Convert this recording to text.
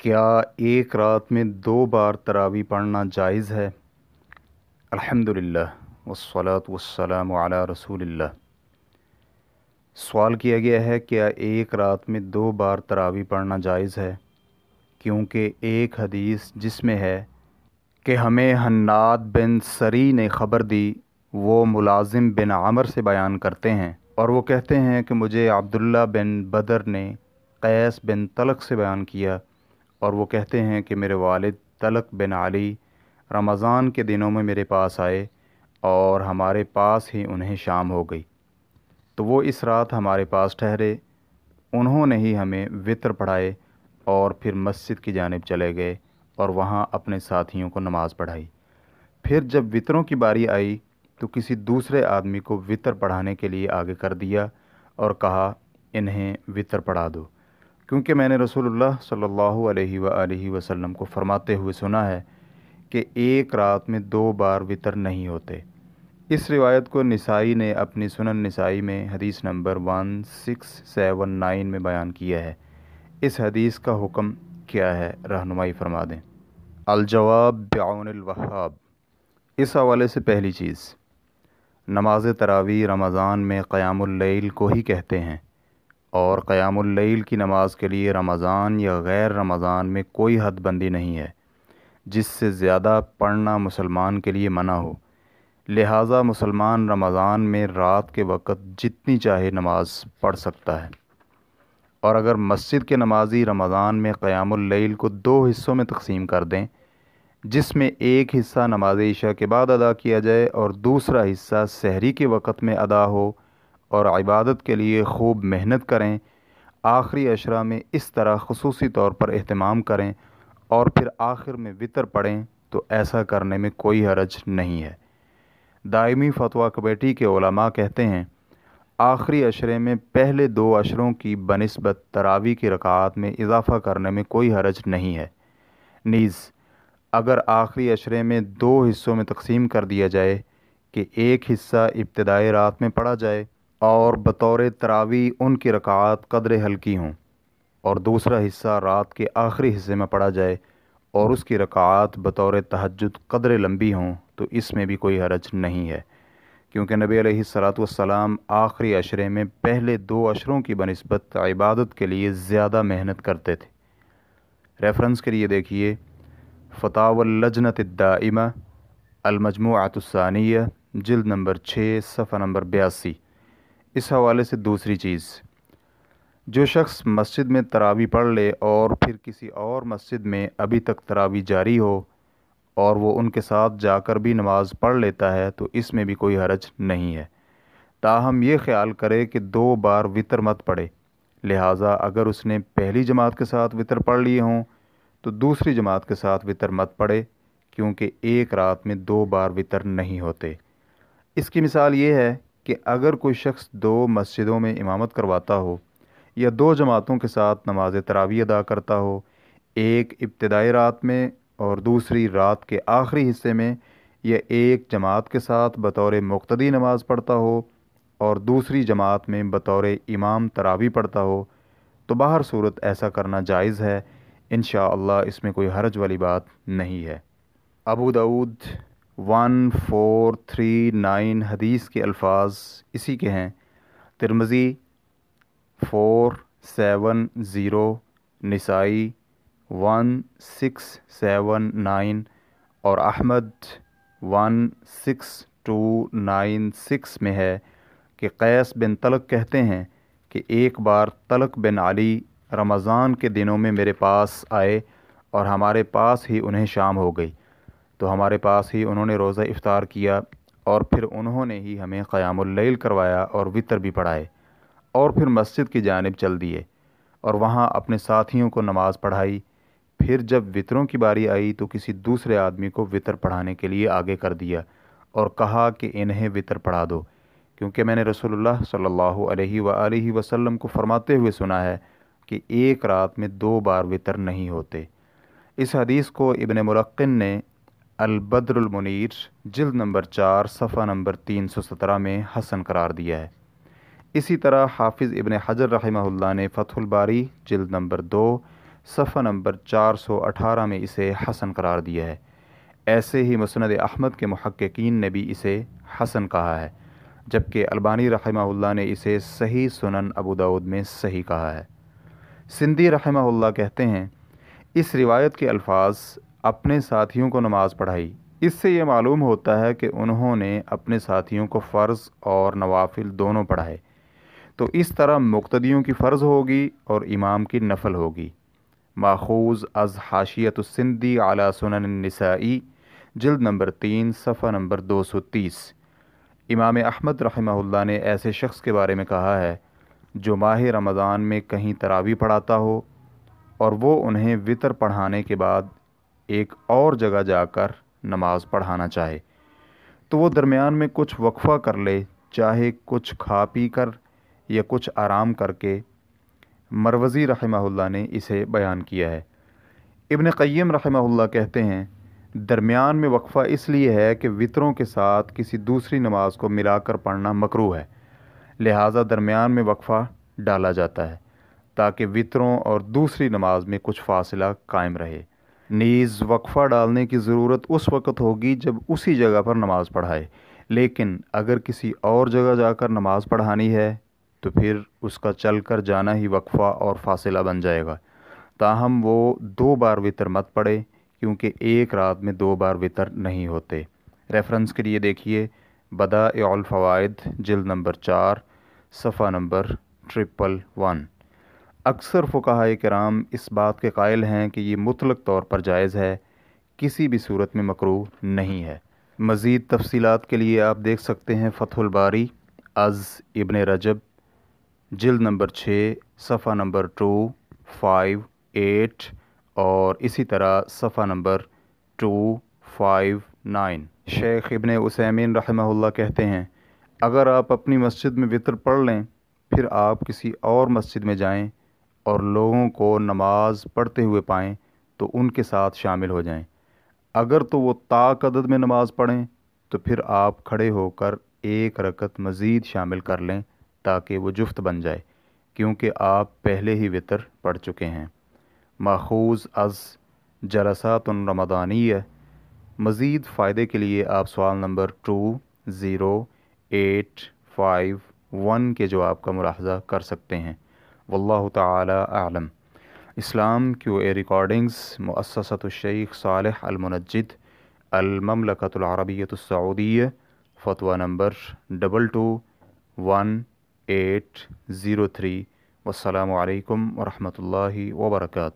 क्या एक रात में दो बार तरावी पढ़ना जायज़ है अल्हम्दुलिल्लाह वसलात वसलाम अला रसूलिल्लाह सवाल किया गया है क्या एक रात में दो बार तरावी पढ़ना जायज़ है क्योंकि एक हदीस जिसमें है कि हमें हन्नाद बिन सरी ने ख़बर दी वो मुलाजिम बिन आमर से बयान करते हैं और वो कहते हैं कि मुझे अब्दुल्ला बिन बदर ने कैस बिन तलक से बयान किया और वो कहते हैं कि मेरे वालिद तलक बिन अली रमज़ान के दिनों में मेरे पास आए और हमारे पास ही उन्हें शाम हो गई तो वो इस रात हमारे पास ठहरे उन्होंने ही हमें वितर पढ़ाए और फिर मस्जिद की जानब चले गए और वहाँ अपने साथियों को नमाज़ पढ़ाई फिर जब वितरों की बारी आई तो किसी दूसरे आदमी को वितर पढ़ाने के लिए आगे कर दिया और कहा इन्हें वितर पढ़ा दो क्योंकि मैंने रसूलुल्लाह सल्लल्लाहु अलैहि अलैहि वसल्लम को फरमाते हुए सुना है कि एक रात में दो बार वितर नहीं होते इस रिवायत को नसाई ने अपनी सुनन नसाई में हदीस नंबर वन सिक्स सेवन नाइन में बयान किया है इस हदीस का हुक्म क्या है रहनुमाई फरमा दें अलजवाब ब्यानवहाब इस हवाले से पहली चीज़ नमाज तरावी रमज़ान में क़्यामल को ही कहते हैं और क़यामुल्लैल की नमाज़ के लिए रमज़ान या गैर रमज़ान में कोई हदबंदी नहीं है जिससे ज़्यादा पढ़ना मुसलमान के लिए मना हो लिहाजा मुसलमान रमज़ान में रात के वक़्त जितनी चाहे नमाज़ पढ़ सकता है और अगर मस्जिद के नमाजी रमज़ान में क़यामुल्लैल को दो हिस्सों में तकसीम कर दें जिसमें एक हिस्सा नमाज ईशा के बाद अदा किया जाए और दूसरा हिस्सा सहरी के वक़्त में अदा हो और इबादत के लिए खूब मेहनत करें आखिरी अशरा में इस तरह खसूस तौर पर अहतमाम करें और फिर आखिर में वितर पढ़ें तो ऐसा करने में कोई हरज नहीं है दायमी फतवा कमेटी के ओलमा कहते हैं आखिरी अशरे में पहले दो अशरों की बनस्बत तरावी की रकात में इजाफ़ा करने में कोई हरज नहीं है नीज़ अगर आखिरी अशरे में दो हिस्सों में तकसीम कर दिया जाए कि एक हिस्सा इब्तदाई रात में पढ़ा जाए और बतौर तरावी उनकी रकात कदर हल्की हों और दूसरा हिस्सा रात के आखिरी हिस्से में पढ़ा जाए और उसकी रकात बतौर तहजद कदर लंबी हों तो इसमें भी कोई हरज नहीं है क्योंकि नबी सलाम आखिरी अशरे में पहले दो अशरों की बनस्बत इबादत के लिए ज़्यादा मेहनत करते थे रेफरेंस के लिए देखिए फ़तावलजनत दाइमा अलमजमुआतानिया जल्द नंबर छः सफ़ा नंबर बयासी इस हवाले से दूसरी चीज़ जो शख्स मस्जिद में तरावी पढ़ ले और फिर किसी और मस्जिद में अभी तक तरावी जारी हो और वो उनके साथ जाकर भी नमाज़ पढ़ लेता है तो इसमें भी कोई हरज नहीं है ताहम ये ख्याल करे कि दो बार वितर मत पढ़े लिहाजा अगर उसने पहली जमात के साथ वितर पढ़ लिए हों तो दूसरी जमात के साथ वितर मत पढ़े क्योंकि एक रात में दो बार वितर नहीं होते इसकी मिसाल ये है कि अगर कोई शख्स दो मस्जिदों में इमामत करवाता हो या दो जमातों के साथ नमाज तरावी अदा करता हो एक इब्तदाई रात में और दूसरी रात के आखिरी हिस्से में या एक जमात के साथ बतौर मुक्तदी नमाज पढ़ता हो और दूसरी जमात में बतौर इमाम तरावी पढ़ता हो तो बाहर सूरत ऐसा करना जायज़ है इन इसमें कोई हरज वाली बात नहीं है अबू दाऊद वन फोर थ्री नाइन हदीस के अल्फाज इसी के हैं तिरमज़ी फ़ोर सेवन ज़ीरो नसाई वन सिक्स सेवन नाइन और अहमद one six two nine six में है कि कैस बिन तलक कहते हैं कि एक बार तलक बिन अली रमज़ान के दिनों में मेरे पास आए और हमारे पास ही उन्हें शाम हो गई तो हमारे पास ही उन्होंने रोज़ा इफ़ार किया और फिर उन्होंने ही हमें क़्यामल करवाया और वितर भी पढ़ाए और फिर मस्जिद की जानब चल दिए और वहाँ अपने साथियों को नमाज़ पढ़ाई फिर जब वितरों की बारी आई तो किसी दूसरे आदमी को वितर पढ़ाने के लिए आगे कर दिया और कहा कि इन्हें वितर पढ़ा दो क्योंकि मैंने रसोल्ला सल्लल्लाहु अलैहि वसल्लम को फरमाते हुए सुना है कि एक रात में दो बार वितर नहीं होते इस हदीस को इबन मुरक्न ने अलबद्रमुनीर जल्द नंबर चार सफ़ा नंबर तीन सौ सत्रह में हसन करार दिया है इसी तरह हाफिज़ इबन हजर रहमल्ला ने फ़तुलबारी जल्द नंबर दो सफ़ा नंबर चार सौ अठारह में इसे हसन करार दिया है ऐसे ही मुसंद अहमद के महक्कीन ने भी इसे हसन कहा है जबकि अलबानी रहमल्ला ने इसे सही सुनन अबू दाऊद में सही कहा है सिंधी रहमल्ला कहते हैं इस रिवायत के अल्फाज अपने साथियों को नमाज पढ़ाई इससे ये मालूम होता है कि उन्होंने अपने साथियों को फ़र्ज़ और नवाफिल दोनों पढ़ाए तो इस तरह मुक्तदियों की फ़र्ज़ होगी और इमाम की नफल होगी माखूज़ अज़ हाशियत सिंधी आला सुनन नसाई जल्द नंबर तीन सफ़ा नंबर दो सौ तीस इमाम अहमद रहमहुल्लाह ने ऐसे शख्स के बारे में कहा है जो माह रमज़ान में कहीं तरावी पढ़ाता हो और वो उन्हें वितर पढ़ाने के बाद एक और जगह जाकर नमाज़ पढ़ाना चाहे तो वो दरमियान में कुछ वक्फ़ा कर ले चाहे कुछ खा पी कर या कुछ आराम करके मरवज़ी रहमहुल्ला ने इसे बयान किया है इबन क़य्यम रहमहुल्ला कहते हैं दरमियान में वक्फ़ा इसलिए है कि वितरों के साथ किसी दूसरी नमाज को मिलाकर पढ़ना मकरू है लिहाजा दरमियान में वक्फ़ा डाला जाता है ताकि वितरों और दूसरी नमाज में कुछ फासला कायम रहे नीज़ वक्फ़ा डालने की ज़रूरत उस वक़्त होगी जब उसी जगह पर नमाज़ पढ़ाए लेकिन अगर किसी और जगह जाकर नमाज़ पढ़ानी है तो फिर उसका चल कर जाना ही वक्फ़ा और फासिला बन जाएगा ताहम वो दो बार वितर मत पढ़े क्योंकि एक रात में दो बार वितर नहीं होते रेफरेंस के लिए देखिए बदा फ़वाद जिल नंबर चार सफ़ा नंबर ट्रिपल वन अक्सर फ़ुकाह कराम इस बात के कायल हैं कि ये मुतलक तौर पर जायज़ है किसी भी सूरत में मकरू नहीं है मज़ीद तफसीत के लिए आप देख सकते हैं फ़तहुलबारी अज़ इबन रजब जिल्द नंबर छः सफ़ा नंबर टू फाइव एट और इसी तरह सफ़ा नंबर टू फाइव नाइन शेख इबन उसैमिन रहमहुल्ला कहते हैं अगर आप अपनी मस्जिद में वितर पढ़ लें फिर आप किसी और मस्जिद में जाएं और लोगों को नमाज़ पढ़ते हुए पाएँ तो उनके साथ शामिल हो जाएँ अगर तो वो ताक में नमाज़ पढ़ें तो फिर आप खड़े होकर एक रकत मज़ीद शामिल कर लें ताकि वो जुफ्त बन जाए क्योंकि आप पहले ही वितर पढ़ चुके हैं माखूज अज़ रमदानी है मज़ीद फ़ायदे के लिए आप सवाल number two zero eight five one के जवाब का मुलाजा कर सकते हैं वल्ल तलम इस्लाम क्यू ए रिकॉर्डिंग्स मुससतशेख सालह अलमनजद अलममलकतरबियतसऊदिय फतवा number double two one eight zero three वालकम वरहमल वर्का